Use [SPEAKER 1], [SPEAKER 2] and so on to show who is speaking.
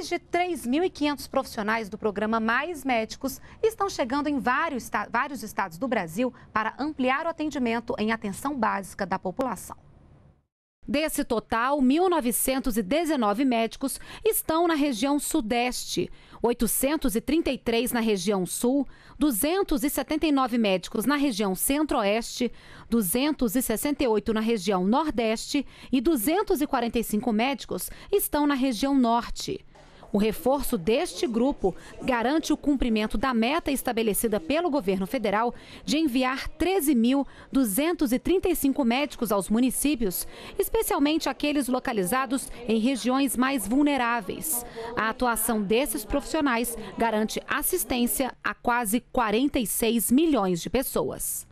[SPEAKER 1] Mais de 3.500 profissionais do programa Mais Médicos estão chegando em vários, vários estados do Brasil para ampliar o atendimento em atenção básica da população. Desse total, 1.919 médicos estão na região Sudeste, 833 na região Sul, 279 médicos na região Centro-Oeste, 268 na região Nordeste e 245 médicos estão na região Norte. O reforço deste grupo garante o cumprimento da meta estabelecida pelo governo federal de enviar 13.235 médicos aos municípios, especialmente aqueles localizados em regiões mais vulneráveis. A atuação desses profissionais garante assistência a quase 46 milhões de pessoas.